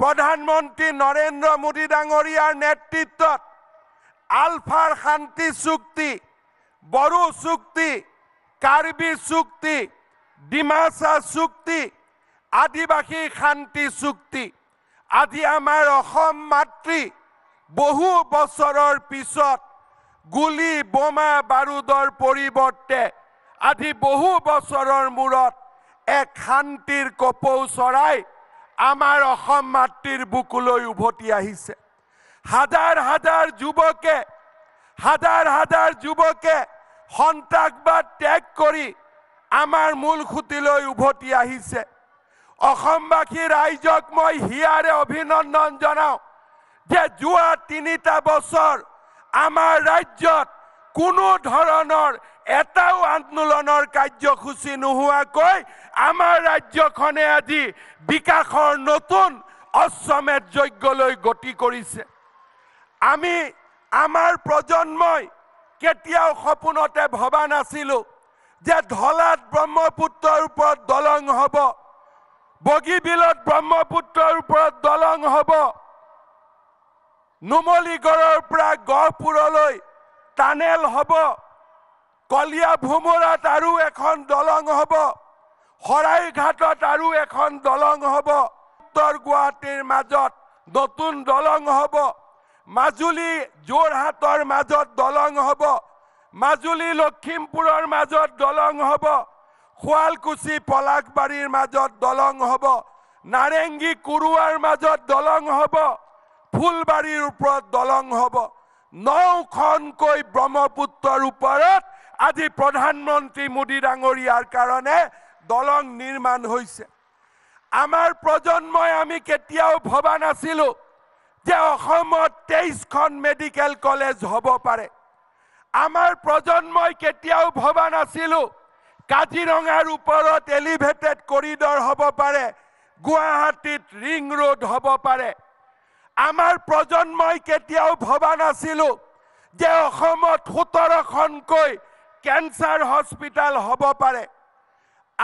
প্ৰধানমন্ত্ৰী নৰেন্দ্ৰ মোদী ডাঙৰীয়াৰ নেতৃত্বত আলফাৰ শান্তি চুক্তি বড়ো চুক্তি কাৰ্বি চুক্তি ডিমাচা চুক্তি আদিবাসী শান্তি চুক্তি আজি আমাৰ অসম মাতৃ বহু বছৰৰ পিছত গুলী বোমা বাৰুদৰ পৰিৱৰ্তে আজি বহু বছৰৰ মূৰত এক শান্তিৰ কপৌ চৰাই আমাৰ অসম মাতৃৰ বুকুলৈ উভতি আহিছে হাজাৰ হাজাৰ যুৱকে হাজাৰ হাজাৰ যুৱকে সন্ত্ৰাসবাদ ত্যাগ কৰি আমাৰ মূল সুঁতিলৈ উভতি আহিছে অসমবাসী ৰাইজক মই হিয়াৰে অভিনন্দন জনাওঁ যে যোৱা তিনিটা বছৰ আমাৰ ৰাজ্যত কোনো ধৰণৰ এটাও আন্দোলনৰ কাৰ্যসূচী নোহোৱাকৈ আমাৰ ৰাজ্যখনে আজি বিকাশৰ নতুন অশ্বমেধ যজ্ঞলৈ গতি কৰিছে আমি আমাৰ প্ৰজন্মই কেতিয়াও সপোনতে ভবা নাছিলো যে ঢলাত ব্ৰহ্মপুত্ৰৰ ওপৰত দলং হ'ব বগীবিলত ব্ৰহ্মপুত্ৰৰ ওপৰত দলং হ'ব নুমলীগড়ৰ পৰা গহপুৰলৈ টানেল হ'ব কলিয়া ভোমোৰাত আৰু এখন দলং হ'ব শৰাইঘাটত আৰু এখন দলং হ'ব উত্তৰ গুৱাহাটীৰ মাজত নতুন দলং হ'ব মাজুলী যোৰহাটৰ মাজত দলং হ'ব মাজুলী লখিমপুৰৰ মাজত দলং হ'ব শুৱালকুছি পলাশবাৰীৰ মাজত দলং হ'ব নাৰেংগী কুৰুৱাৰ মাজত দলং হ'ব ফুলবাৰীৰ ওপৰত দলং হ'ব নখনকৈ ব্ৰহ্মপুত্ৰৰ ওপৰত আজি প্ৰধানমন্ত্ৰী মোদী ডাঙৰীয়াৰ কাৰণে দলং নিৰ্মাণ হৈছে আমাৰ প্ৰজন্মই আমি কেতিয়াও ভবা নাছিলোঁ যে অসমত তেইছখন মেডিকেল কলেজ হ'ব পাৰে আমাৰ প্ৰজন্মই কেতিয়াও ভবা নাছিলোঁ কাজিৰঙাৰ ওপৰত এলিভেটেড কৰিডৰ হ'ব পাৰে গুৱাহাটীত ৰিং ৰোড হ'ব পাৰে আমাৰ প্ৰজন্মই কেতিয়াও ভবা নাছিলোঁ যে অসমত সোতৰখনকৈ কেঞ্চাৰ হস্পিটেল হ'ব পাৰে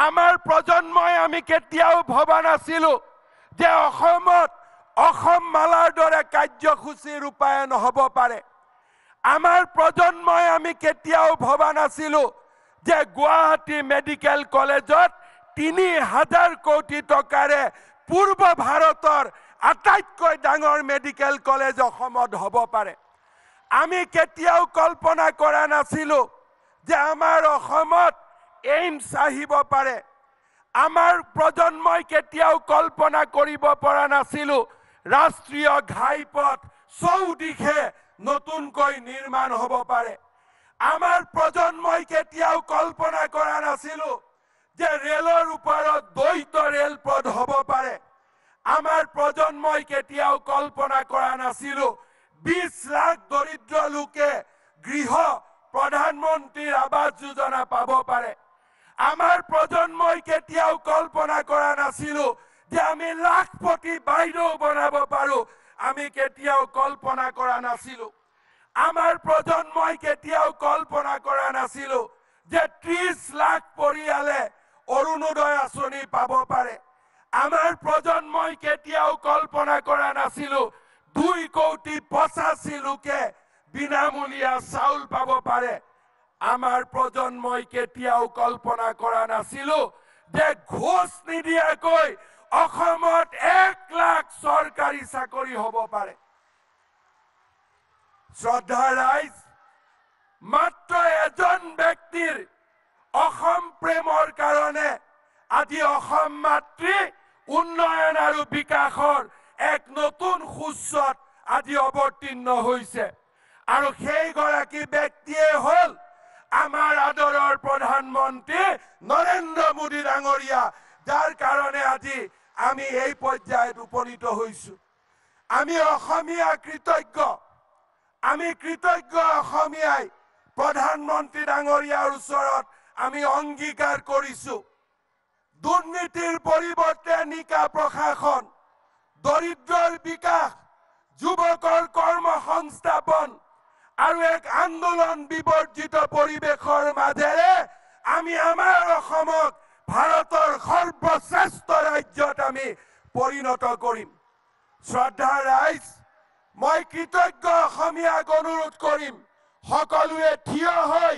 আমাৰ প্ৰজন্মই আমি কেতিয়াও ভবা নাছিলোঁ যে অসমত অসম মালাৰ দৰে কাৰ্যসূচী ৰূপায়ণ হ'ব পাৰে আমাৰ প্ৰজন্মই আমি কেতিয়াও ভবা নাছিলোঁ যে গুৱাহাটী মেডিকেল কলেজত তিনি হাজাৰ কোটি টকাৰে পূৰ্ব ভাৰতৰ আটাইতকৈ ডাঙৰ মেডিকেল কলেজ অসমত হ'ব পাৰে আমি কেতিয়াও কল্পনা কৰা নাছিলোঁ যে আমাৰ অসমত এইমছ আহিব পাৰে আমাৰ প্ৰজন্মই কেতিয়াও কল্পনা কৰিব পৰা নাছিলোঁ ৰাষ্ট্ৰীয় ঘাইপথ চৌদিশে নতুনকৈ নিৰ্মাণ হ'ব পাৰে আমাৰ প্ৰজন্মই কেতিয়াও কল্পনা কৰা নাছিলো যে ৰেলৰ ওপৰত দ্বৈত ৰেলপথ হ'ব পাৰে আমাৰ প্ৰজন্মই কেতিয়াও কল্পনা কৰা নাছিলো বিছ লাখ যোজনা পাব পাৰে আমাৰ প্ৰজন্মই কেতিয়াও কল্পনা কৰা নাছিলো যে আমি লাখপতি বাইদেউ বনাব পাৰোঁ আমি কেতিয়াও কল্পনা কৰা নাছিলো আমাৰ প্ৰজন্মই কেতিয়াও কল্পনা কৰা নাছিলো যে ত্ৰিশ লাখ পৰিয়ালে অৰুণোদয় আঁচনি পাব পাৰে আমাৰ প্ৰজন্মই কেতিয়াও কল্পনা কৰা নাছিলো দুই কোটি পঁচাশী লোকে বিনামূলীয়া চাউল পাব পাৰে আমার প্রজন্মই কেতিয়াও কল্পনা করা নাছিল যে ঘোষ নিদিয়াকৈ অসমত এক লাখ সরকারি চাকরি হব পারে শ্রদ্ধা রাইজ মাত্র এজন ব্যক্তির অসম প্রেমর কাৰণে আজি অসম মাতৃ উন্নয়ন আৰু বিকাশৰ এক নতুন সুস্বত আজি অবতীৰ্ণ হয়েছে আৰ সেইগাৰী ব্যক্তিয়ে হল আমাৰ আদৰৰ প্ৰধানমন্ত্ৰী নৰেন্দ্ৰ মোদী ডাঙৰীয়া যাৰ কাৰণে আজি আমি এই পৰ্যায়ত উপনীত হৈছো আমি অসমীয়া কৃতজ্ঞ আমি কৃতজ্ঞ অসমীয়াই প্ৰধানমন্ত্ৰী ডাঙৰীয়াৰ ওচৰত আমি অংগীকাৰ কৰিছো দুৰ্নীতিৰ পৰিৱৰ্তে নিকা প্ৰশাসন দৰিদ্ৰৰ বিকাশ যুৱকৰ কৰ্ম সংস্থাপন আৰু এক আন্দোলন বিবৰ্জিত পৰিৱেশৰ মাজেৰে আমি আমাৰ অসমক ভাৰতৰ সৰ্বশ্ৰেষ্ঠ ৰাজ্যত আমি পৰিণত কৰিম শ্ৰদ্ধা ৰাইজ মই কৃতজ্ঞ অসমীয়াক অনুৰোধ কৰিম সকলোৱে থিয় হৈ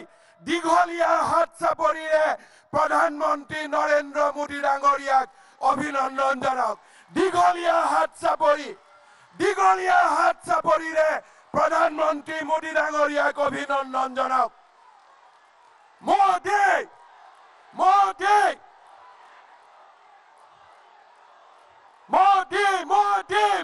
দীঘলীয়া হাত চাপৰিৰে প্ৰধানমন্ত্ৰী নৰেন্দ্ৰ মোদী ডাঙৰীয়াক অভিনন্দন জনাওক দীঘলীয়া হাত চাপৰি দীঘলীয়া হাত চাপৰিৰে প্রধানমন্ত্রী মোদী ডাঙৰীয়াক অভিনন্দন জনাওক মোদী মোদী মোদী মোদী